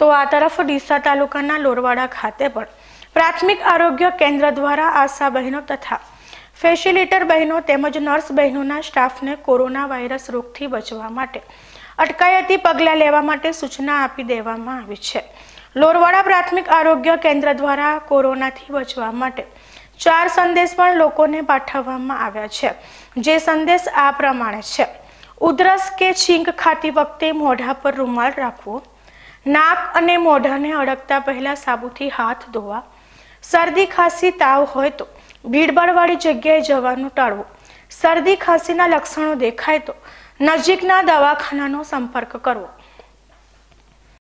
તો આ તરફ ડીસા તાલુકાના લોરવાડા ખાતે પણ પ્રાથમિક આરોગ્ય કેન્દ્ર દ્વારા આશા બહેનો તથા ફેસિલિટર બહેનો તેમજ નર્સ બહેનોના સ્ટાફને કોરોના વાયરસ રોગથી બચવા માટે અટકાયતી પગલાં લેવા માટે સૂચના આપી દેવામાં આવી છે લોરવાડા પ્રાથમિક આરોગ્ય કેન્દ્ર દ્વારા કોરોનાથી બચવા માટે ચાર સંદેશ પણ લોકોને પાઠવવામાં આવ્યા છે જે સંદેશ આ પ્રમાણે છે ઉધરસ કે છીંક ખાતી વખતે મોઢા પર રૂમાલ રાખવો નાક અને મોઢાને અડકતા પહેલાં સાબુથી હાથ ધોવા શરદી ખાંસી તાવ હોય તો ભીડભાડવાળી જગ્યાએ જવાનું ટાળવું શરદી ખાંસીના લક્ષણો દેખાય તો નજીકના દવાખાનાનો સંપર્ક કરવો